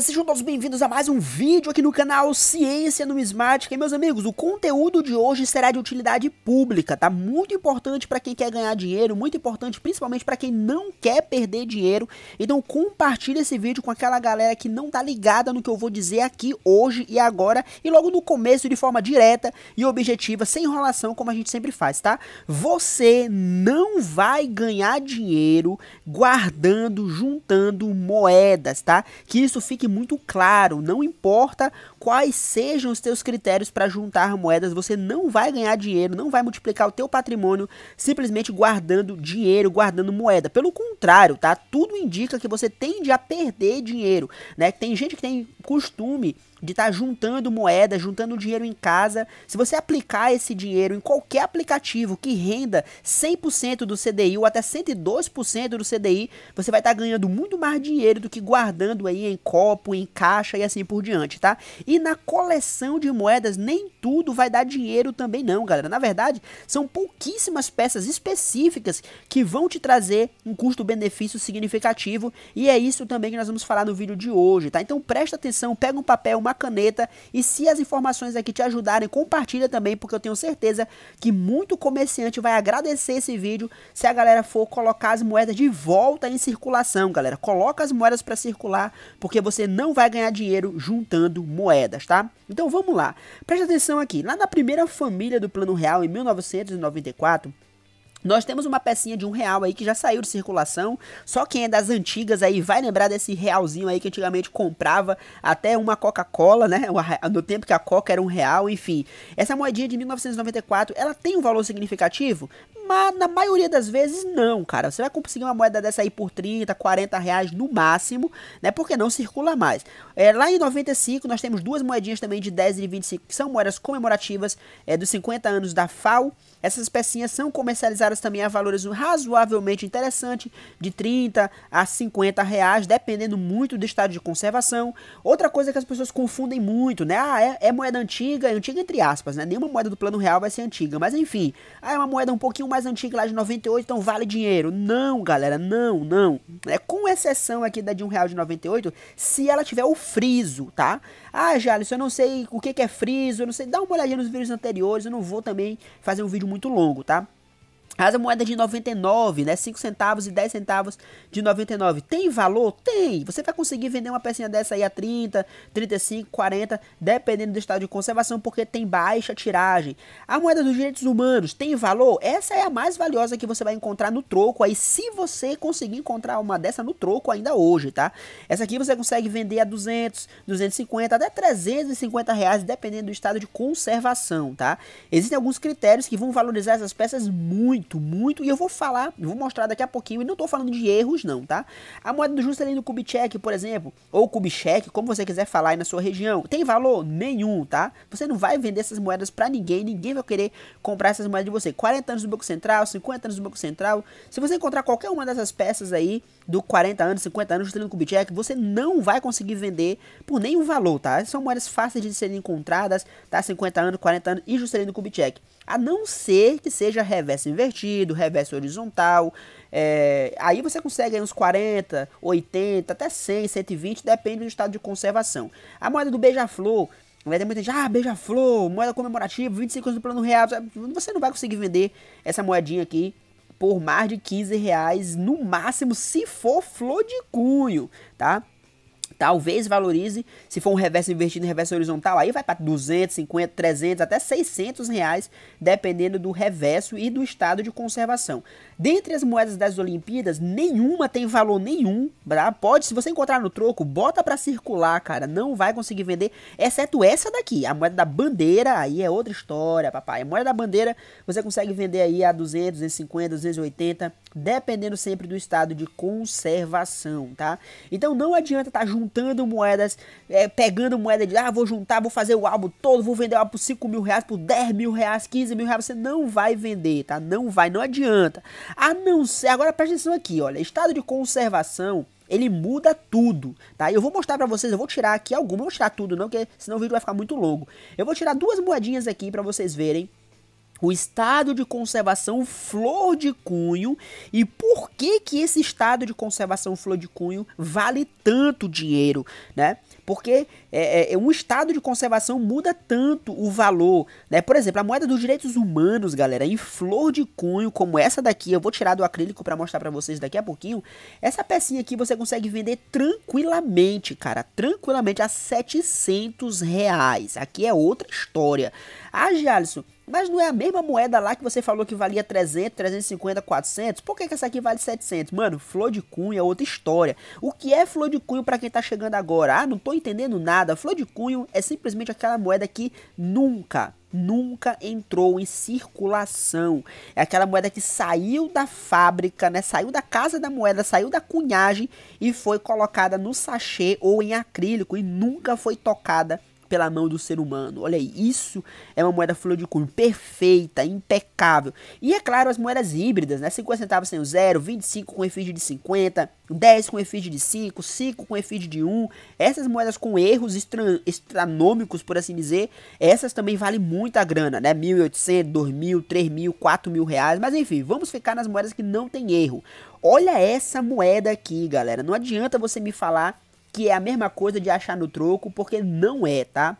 beleza? Sejam todos bem-vindos a mais um vídeo aqui no canal Ciência Numismática. E meus amigos, o conteúdo de hoje será de utilidade pública, tá? Muito importante para quem quer ganhar dinheiro, muito importante principalmente para quem não quer perder dinheiro. Então compartilhe esse vídeo com aquela galera que não tá ligada no que eu vou dizer aqui hoje e agora e logo no começo de forma direta e objetiva, sem enrolação, como a gente sempre faz, tá? Você não vai ganhar dinheiro guardando, juntando moedas, tá? Que isso fique muito claro, não importa quais sejam os teus critérios para juntar moedas, você não vai ganhar dinheiro, não vai multiplicar o teu patrimônio simplesmente guardando dinheiro, guardando moeda. Pelo contrário, tá? Tudo indica que você tende a perder dinheiro, né? Tem gente que tem costume de estar tá juntando moeda, juntando dinheiro em casa. Se você aplicar esse dinheiro em qualquer aplicativo que renda 100% do CDI ou até 102% do CDI, você vai estar tá ganhando muito mais dinheiro do que guardando aí em copo, em caixa e assim por diante, tá? E na coleção de moedas nem tudo vai dar dinheiro também não, galera. Na verdade, são pouquíssimas peças específicas que vão te trazer um custo-benefício significativo e é isso também que nós vamos falar no vídeo de hoje, tá? Então presta atenção descrição, pega um papel, uma caneta e se as informações aqui te ajudarem, compartilha também, porque eu tenho certeza que muito comerciante vai agradecer esse vídeo se a galera for colocar as moedas de volta em circulação, galera. Coloca as moedas para circular, porque você não vai ganhar dinheiro juntando moedas, tá? Então vamos lá. Presta atenção aqui. Lá na primeira família do Plano Real, em 1994, nós temos uma pecinha de um real aí que já saiu de circulação. Só quem é das antigas aí vai lembrar desse realzinho aí que antigamente comprava até uma Coca-Cola, né? No tempo que a Coca era um real, enfim. Essa moedinha de 1994, ela tem um valor significativo? Mas na maioria das vezes não, cara. Você vai conseguir uma moeda dessa aí por 30, 40 reais no máximo, né? Porque não circula mais. É, lá em 95 nós temos duas moedinhas também de 10 e 25, que são moedas comemorativas é, dos 50 anos da FAO. Essas pecinhas são comercializadas também a valores razoavelmente interessantes, de 30 a 50 reais, dependendo muito do estado de conservação. Outra coisa que as pessoas confundem muito, né? Ah, é, é moeda antiga, é antiga entre aspas, né? Nenhuma moeda do plano real vai ser antiga, mas enfim, ah, é uma moeda um pouquinho mais mais antiga lá de 98, então vale dinheiro. Não, galera, não, não. É com exceção aqui da de um real de 98, se ela tiver o friso, tá? Ah, Jalisson, eu não sei o que, que é friso, eu não sei. Dá uma olhadinha nos vídeos anteriores, eu não vou também fazer um vídeo muito longo, tá? a moeda de 99, né? 5 centavos e 10 centavos de 99. Tem valor? Tem. Você vai conseguir vender uma pecinha dessa aí a 30, 35, 40, dependendo do estado de conservação, porque tem baixa tiragem. A moeda dos direitos humanos tem valor? Essa é a mais valiosa que você vai encontrar no troco aí, se você conseguir encontrar uma dessa no troco ainda hoje, tá? Essa aqui você consegue vender a 200, 250, até 350 reais, dependendo do estado de conservação, tá? Existem alguns critérios que vão valorizar essas peças muito muito, muito, e eu vou falar, eu vou mostrar daqui a pouquinho, e não estou falando de erros não, tá? A moeda do Juscelino é do Kubitschek, por exemplo, ou Kubitschek, como você quiser falar aí na sua região, tem valor nenhum, tá? Você não vai vender essas moedas para ninguém, ninguém vai querer comprar essas moedas de você. 40 anos do Banco Central, 50 anos do Banco Central, se você encontrar qualquer uma dessas peças aí, do 40 anos, 50 anos do no Kubitschek, você não vai conseguir vender por nenhum valor, tá? São moedas fáceis de serem encontradas, tá? 50 anos, 40 anos e do Sterling Kubitschek. A não ser que seja reverso invertido, reverso horizontal, é... aí você consegue aí, uns 40, 80, até 100, 120, depende do estado de conservação. A moeda do beija-flor, Vai ter muita gente, ah, beija-flor, moeda comemorativa, 25 anos do plano real. Você não vai conseguir vender essa moedinha aqui por mais de 15 reais no máximo, se for flor de cunho, tá? talvez valorize, se for um reverso invertido em reverso horizontal, aí vai para 250, 300, até 600 reais, dependendo do reverso e do estado de conservação. Dentre as moedas das Olimpíadas, nenhuma tem valor nenhum, tá? pode, se você encontrar no troco, bota para circular, cara, não vai conseguir vender, exceto essa daqui, a moeda da bandeira, aí é outra história, papai. A moeda da bandeira, você consegue vender aí a 200, 250, 280, dependendo sempre do estado de conservação, tá? Então não adianta estar tá juntando juntando moedas, é, pegando moeda de ah, vou juntar, vou fazer o álbum todo, vou vender o álbum por 5 mil reais, por 10 mil reais, 15 mil reais. Você não vai vender, tá? Não vai, não adianta. A não ser. Agora presta atenção aqui, olha. Estado de conservação ele muda tudo, tá? Eu vou mostrar para vocês, eu vou tirar aqui alguma, eu vou tirar tudo não, porque senão o vídeo vai ficar muito longo. Eu vou tirar duas moedinhas aqui para vocês verem o estado de conservação flor de cunho e por que que esse estado de conservação flor de cunho vale tanto dinheiro, né? Porque é, é, é, um estado de conservação muda tanto o valor, né? Por exemplo, a moeda dos direitos humanos, galera, em flor de cunho, como essa daqui, eu vou tirar do acrílico para mostrar para vocês daqui a pouquinho. Essa pecinha aqui você consegue vender tranquilamente, cara, tranquilamente a 700 reais. Aqui é outra história. Ah, Jalisson, mas não é a mesma moeda lá que você falou que valia 300, 350, 400? Por que, que essa aqui vale 700? Mano, flor de cunho é outra história. O que é flor de cunho para quem tá chegando agora? Ah, não tô entendendo nada. Flor de cunho é simplesmente aquela moeda que nunca, nunca entrou em circulação. É aquela moeda que saiu da fábrica, né? Saiu da casa da moeda, saiu da cunhagem e foi colocada no sachê ou em acrílico e nunca foi tocada pela mão do ser humano. Olha aí, isso é uma moeda flor de cunho perfeita, impecável. E é claro, as moedas híbridas, né? 50 centavos sem o zero, 25 com efígie de 50, 10 com efígie de 5, 5 com efígie de 1. Essas moedas com erros estran astronômicos, por assim dizer, essas também valem muita grana, né? 1.800, 2.000, 3.000, 4.000 reais. Mas enfim, vamos ficar nas moedas que não tem erro. Olha essa moeda aqui, galera. Não adianta você me falar que é a mesma coisa de achar no troco, porque não é, tá?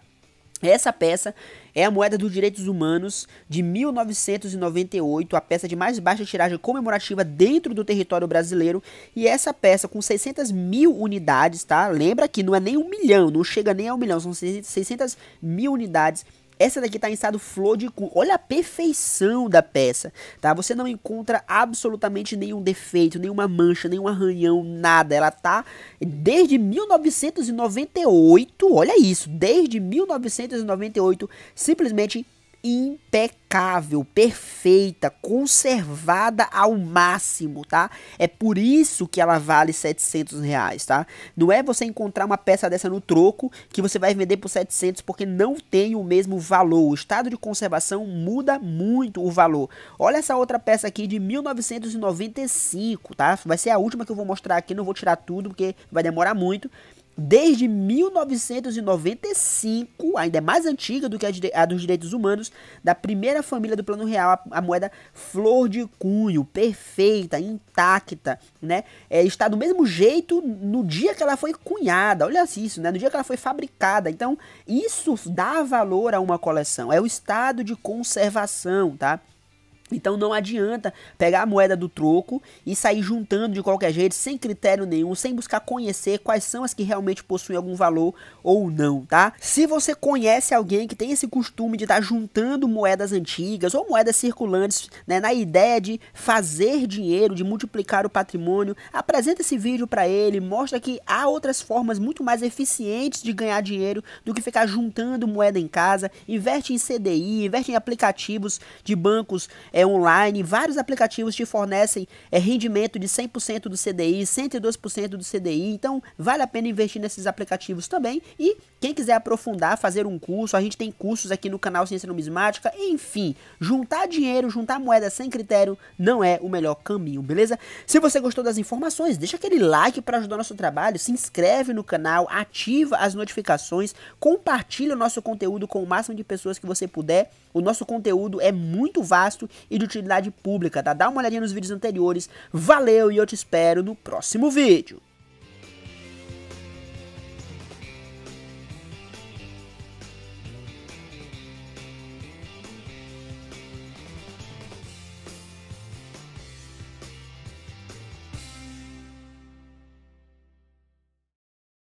Essa peça é a moeda dos direitos humanos de 1998, a peça de mais baixa tiragem comemorativa dentro do território brasileiro. E essa peça, com 600 mil unidades, tá? Lembra que não é nem um milhão, não chega nem a um milhão, são 600 mil unidades essa daqui tá em estado flor de cu. Olha a perfeição da peça, tá? Você não encontra absolutamente nenhum defeito, nenhuma mancha, nenhum arranhão, nada. Ela tá desde 1998, olha isso, desde 1998, simplesmente impecável, perfeita, conservada ao máximo, tá? É por isso que ela vale 700 reais, tá? Não é você encontrar uma peça dessa no troco que você vai vender por 700 porque não tem o mesmo valor. O estado de conservação muda muito o valor. Olha essa outra peça aqui de 1995, tá? Vai ser a última que eu vou mostrar aqui, não vou tirar tudo porque vai demorar muito desde 1995, ainda é mais antiga do que a, de, a, dos direitos humanos, da primeira família do Plano Real, a, a moeda flor de cunho, perfeita, intacta, né? É, está do mesmo jeito no dia que ela foi cunhada, olha isso, né? No dia que ela foi fabricada. Então, isso dá valor a uma coleção, é o estado de conservação, tá? Então não adianta pegar a moeda do troco e sair juntando de qualquer jeito, sem critério nenhum, sem buscar conhecer quais são as que realmente possuem algum valor ou não, tá? Se você conhece alguém que tem esse costume de estar tá juntando moedas antigas ou moedas circulantes, né, na ideia de fazer dinheiro, de multiplicar o patrimônio, apresenta esse vídeo para ele, mostra que há outras formas muito mais eficientes de ganhar dinheiro do que ficar juntando moeda em casa, investe em CDI, investe em aplicativos de bancos é, é, online, vários aplicativos te fornecem é, rendimento de 100% do CDI, 102% do CDI, então vale a pena investir nesses aplicativos também. E quem quiser aprofundar, fazer um curso, a gente tem cursos aqui no canal Ciência Numismática, enfim, juntar dinheiro, juntar moeda sem critério não é o melhor caminho, beleza? Se você gostou das informações, deixa aquele like para ajudar o nosso trabalho, se inscreve no canal, ativa as notificações, compartilha o nosso conteúdo com o máximo de pessoas que você puder. O nosso conteúdo é muito vasto e de utilidade pública, tá? Dá uma olhadinha nos vídeos anteriores. Valeu e eu te espero no próximo vídeo.